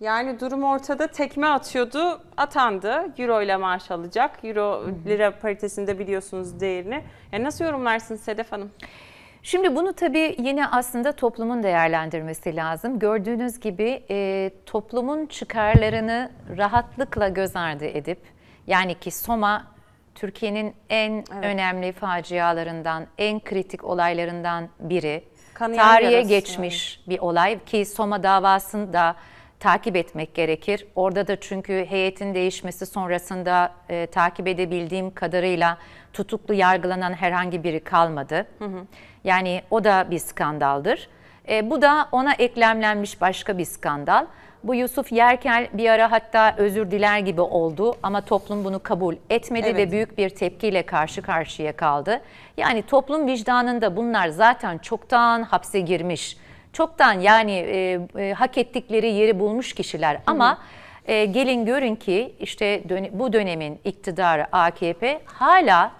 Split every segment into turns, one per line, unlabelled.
Yani durum ortada tekme atıyordu, atandı. Euro ile maaş alacak. Euro lira paritesinde biliyorsunuz değerini. Yani nasıl yorumlarsınız, Sedef Hanım? Şimdi bunu tabii yine aslında toplumun değerlendirmesi lazım. Gördüğünüz gibi e, toplumun çıkarlarını rahatlıkla göz ardı edip, yani ki Soma Türkiye'nin en evet. önemli facialarından, en kritik olaylarından biri. Kanayan Tarihe geçmiş yani. bir olay ki Soma davasında da takip etmek gerekir. Orada da çünkü heyetin değişmesi sonrasında e, takip edebildiğim kadarıyla tutuklu yargılanan herhangi biri kalmadı. Hı hı. Yani o da bir skandaldır. E, bu da ona eklemlenmiş başka bir skandal. Bu Yusuf Yerkel bir ara hatta özür diler gibi oldu ama toplum bunu kabul etmedi evet. ve büyük bir tepkiyle karşı karşıya kaldı. Yani toplum vicdanında bunlar zaten çoktan hapse girmiş çoktan yani e, e, hak ettikleri yeri bulmuş kişiler ama e, gelin görün ki işte dön bu dönemin iktidarı AKP hala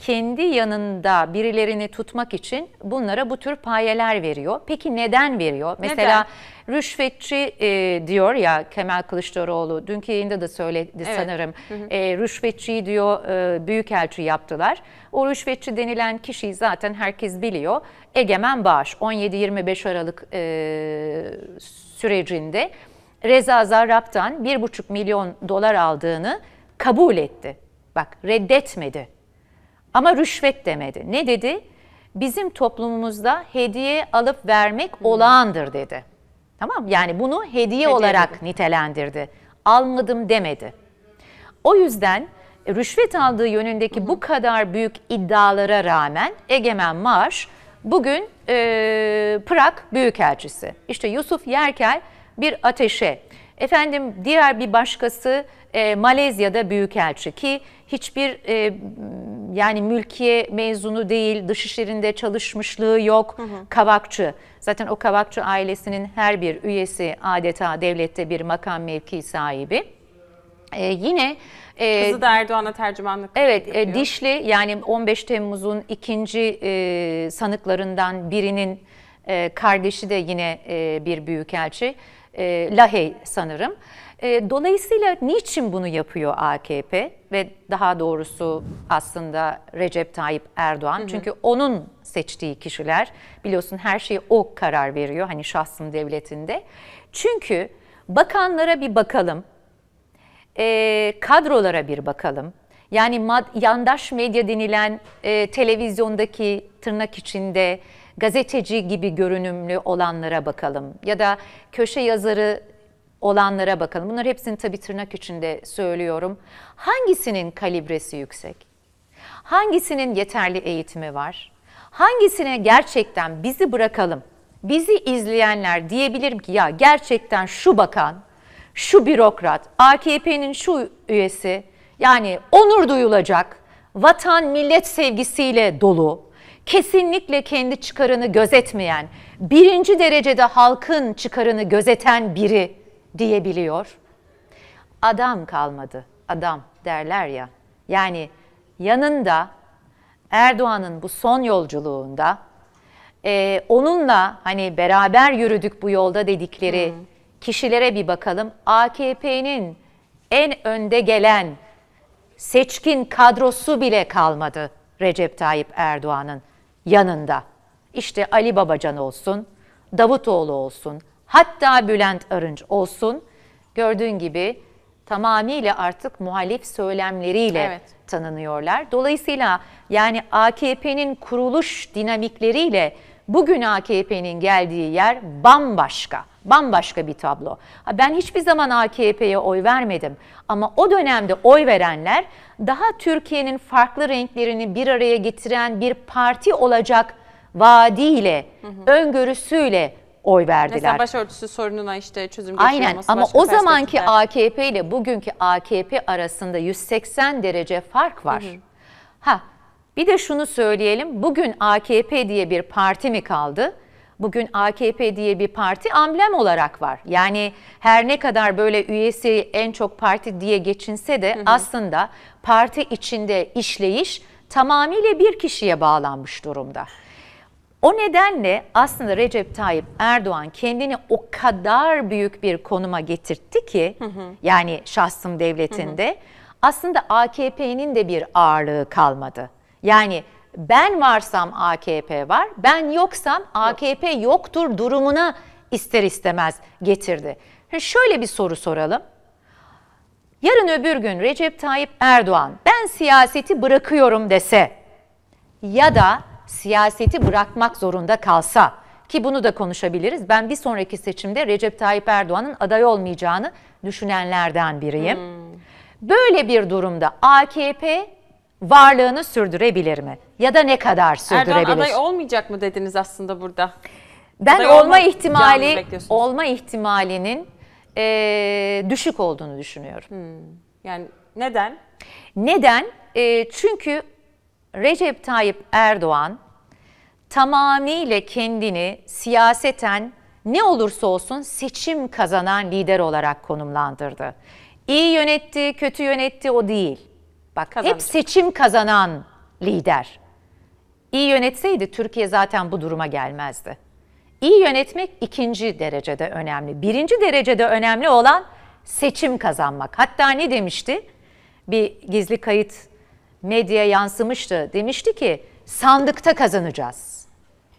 kendi yanında birilerini tutmak için bunlara bu tür payeler veriyor. Peki neden veriyor? Mesela neden? rüşvetçi e, diyor ya Kemal Kılıçdaroğlu dünkü yayında da söyledi evet. sanırım. Hı E, rüşvetçiyi diyor e, büyükelçi yaptılar. O rüşvetçi denilen kişiyi zaten herkes biliyor. Egemen Bağış 17-25 Aralık e, sürecinde Reza Zarrab'tan 1,5 milyon dolar aldığını kabul etti. Bak reddetmedi ama rüşvet demedi. Ne dedi? Bizim toplumumuzda hediye alıp vermek hmm. olağandır dedi. Tamam Yani bunu hediye, hediye olarak dedi. nitelendirdi. Almadım demedi. O yüzden rüşvet aldığı yönündeki hmm. bu kadar büyük iddialara rağmen Egemen Maaş bugün e, Prag Büyükelçisi. İşte Yusuf Yerkel bir ateşe. Efendim diğer bir başkası e, Malezya'da büyükelçi ki hiçbir e, yani mülkiye mezunu değil, dışişlerinde çalışmışlığı yok, hı hı. kavakçı. Zaten o kavakçı ailesinin her bir üyesi adeta devlette bir makam mevki sahibi. E, yine e, Kızı da Erdoğan'a tercümanlık Evet, E, Dişli yani 15 Temmuz'un ikinci e, sanıklarından birinin e, kardeşi de yine e, bir büyükelçi. E, Lahey sanırım. E, dolayısıyla niçin bunu yapıyor AKP ve daha doğrusu aslında Recep Tayyip Erdoğan? Hı hı. Çünkü onun seçtiği kişiler biliyorsun her şeyi o karar veriyor hani şahsım devletinde. Çünkü bakanlara bir bakalım, e, kadrolara bir bakalım. Yani mad, yandaş medya denilen e, televizyondaki tırnak içinde gazeteci gibi görünümlü olanlara bakalım ya da köşe yazarı olanlara bakalım. Bunlar hepsini tabii tırnak içinde söylüyorum. Hangisinin kalibresi yüksek? Hangisinin yeterli eğitimi var? Hangisine gerçekten bizi bırakalım, bizi izleyenler diyebilirim ki ya gerçekten şu bakan, şu bürokrat, AKP'nin şu üyesi yani onur duyulacak, vatan millet sevgisiyle dolu, kesinlikle kendi çıkarını gözetmeyen, birinci derecede halkın çıkarını gözeten biri diyebiliyor. Adam kalmadı, adam derler ya. Yani yanında Erdoğan'ın bu son yolculuğunda e, onunla hani beraber yürüdük bu yolda dedikleri hmm. kişilere bir bakalım. AKP'nin en önde gelen seçkin kadrosu bile kalmadı Recep Tayyip Erdoğan'ın yanında. İşte Ali Babacan olsun, Davutoğlu olsun, hatta Bülent Arınç olsun gördüğün gibi tamamıyla artık muhalif söylemleriyle evet. tanınıyorlar. Dolayısıyla yani AKP'nin kuruluş dinamikleriyle bugün AKP'nin geldiği yer bambaşka. Bambaşka bir tablo. Ben hiçbir zaman AKP'ye oy vermedim ama o dönemde oy verenler daha Türkiye'nin farklı renklerini bir araya getiren bir parti olacak vaadiyle, hı hı. öngörüsüyle oy verdiler. Mesela başörtüsü sorununa işte çözüm getirilmesi Aynen ama o zamanki AKP ile bugünkü AKP arasında 180 derece fark var. Hı hı. Ha bir de şunu söyleyelim. Bugün AKP diye bir parti mi kaldı? Bugün AKP diye bir parti amblem olarak var. Yani her ne kadar böyle üyesi en çok parti diye geçinse de hı hı. aslında parti içinde işleyiş tamamıyla bir kişiye bağlanmış durumda. O nedenle aslında Recep Tayyip Erdoğan kendini o kadar büyük bir konuma getirtti ki hı hı. yani şahsım devletinde hı hı. aslında AKP'nin de bir ağırlığı kalmadı. Yani ben varsam AKP var, ben yoksam AKP Yok. yoktur durumuna ister istemez getirdi. şöyle bir soru soralım. Yarın öbür gün Recep Tayyip Erdoğan ben siyaseti bırakıyorum dese ya da siyaseti bırakmak zorunda kalsa ki bunu da konuşabiliriz. Ben bir sonraki seçimde Recep Tayyip Erdoğan'ın aday olmayacağını düşünenlerden biriyim. Hmm. Böyle bir durumda AKP varlığını sürdürebilir mi? Ya da ne kadar sürdürebilir? Erdoğan aday olmayacak mı dediniz aslında burada?
Ben aday olma, ihtimali
olma ihtimalinin e, düşük olduğunu düşünüyorum. Hmm. Yani neden? Neden? E, çünkü Recep Tayyip Erdoğan tamamiyle kendini siyaseten ne olursa olsun seçim kazanan lider olarak konumlandırdı. İyi yönetti, kötü yönetti o değil. Bak Kazandı. hep seçim kazanan lider. İyi yönetseydi Türkiye zaten bu duruma gelmezdi. İyi yönetmek ikinci derecede önemli. Birinci derecede önemli olan seçim kazanmak. Hatta ne demişti? Bir gizli kayıt medyaya yansımıştı. Demişti ki sandıkta kazanacağız.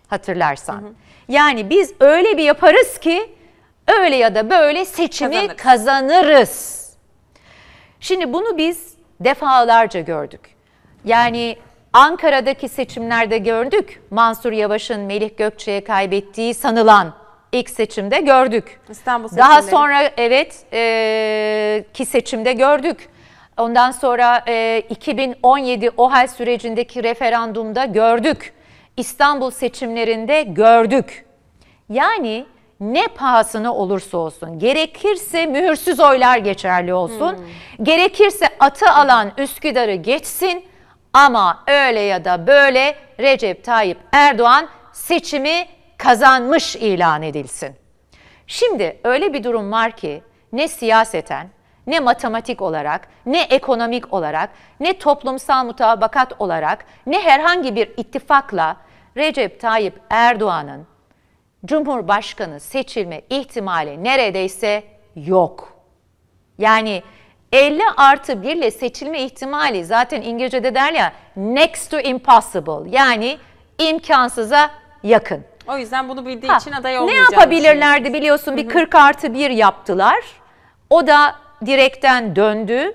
Hatırlarsan. Hı hı. Yani biz öyle bir yaparız ki öyle ya da böyle seçimi kazanırız. kazanırız. Şimdi bunu biz defalarca gördük. Yani Ankara'daki seçimlerde gördük. Mansur Yavaş'ın Melih Gökçe'ye kaybettiği sanılan ilk seçimde gördük. İstanbul seçimleri. Daha sonra evet e, ki seçimde gördük. Ondan sonra e, 2017 OHAL sürecindeki referandumda gördük. İstanbul seçimlerinde gördük. Yani ne pahasına olursa olsun gerekirse mühürsüz oylar geçerli olsun. Hmm. Gerekirse atı alan Üsküdar'ı geçsin ama öyle ya da böyle Recep Tayyip Erdoğan seçimi kazanmış ilan edilsin. Şimdi öyle bir durum var ki ne siyaseten ne matematik olarak, ne ekonomik olarak, ne toplumsal mutabakat olarak, ne herhangi bir ittifakla Recep Tayyip Erdoğan'ın Cumhurbaşkanı seçilme ihtimali neredeyse yok. Yani 50 artı 1 ile seçilme ihtimali zaten İngilizce'de der ya next to impossible yani imkansıza yakın. O yüzden bunu bildiği ha, için aday olmayacağını Ne yapabilirlerdi biliyorsun bir 40 artı 1 yaptılar. O da direkten döndü.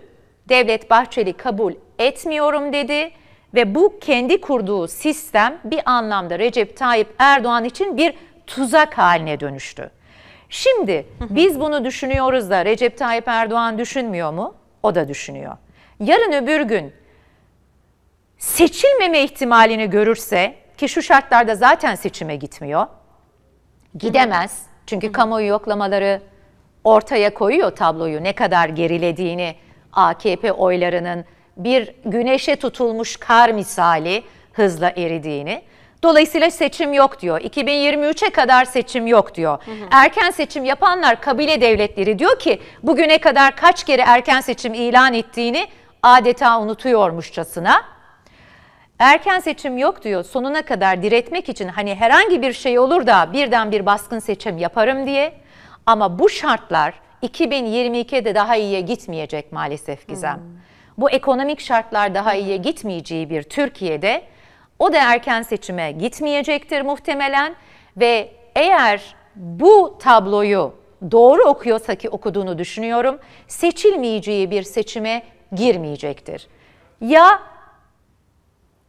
Devlet Bahçeli kabul etmiyorum dedi ve bu kendi kurduğu sistem bir anlamda Recep Tayyip Erdoğan için bir tuzak haline dönüştü. Şimdi biz bunu düşünüyoruz da Recep Tayyip Erdoğan düşünmüyor mu? O da düşünüyor. Yarın öbür gün seçilmeme ihtimalini görürse ki şu şartlarda zaten seçime gitmiyor. Gidemez. Çünkü kamuoyu yoklamaları ortaya koyuyor tabloyu ne kadar gerilediğini AKP oylarının bir güneşe tutulmuş kar misali hızla eridiğini. Dolayısıyla seçim yok diyor. 2023'e kadar seçim yok diyor. Hı hı. Erken seçim yapanlar kabile devletleri diyor ki bugüne kadar kaç kere erken seçim ilan ettiğini adeta unutuyormuşçasına. Erken seçim yok diyor. Sonuna kadar diretmek için hani herhangi bir şey olur da birden bir baskın seçim yaparım diye ama bu şartlar 2022'de daha iyiye gitmeyecek maalesef Gizem. Hmm. Bu ekonomik şartlar daha hmm. iyiye gitmeyeceği bir Türkiye'de o da erken seçime gitmeyecektir muhtemelen ve eğer bu tabloyu doğru okuyorsa ki okuduğunu düşünüyorum seçilmeyeceği bir seçime girmeyecektir. Ya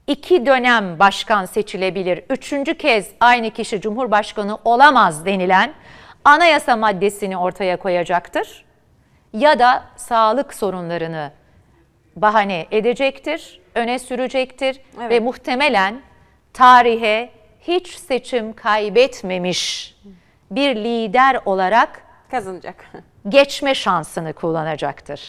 iki dönem başkan seçilebilir, üçüncü kez aynı kişi cumhurbaşkanı olamaz denilen anayasa maddesini ortaya koyacaktır ya da sağlık sorunlarını bahane edecektir, öne sürecektir evet. ve muhtemelen tarihe hiç seçim kaybetmemiş bir lider olarak kazanacak. Geçme şansını kullanacaktır.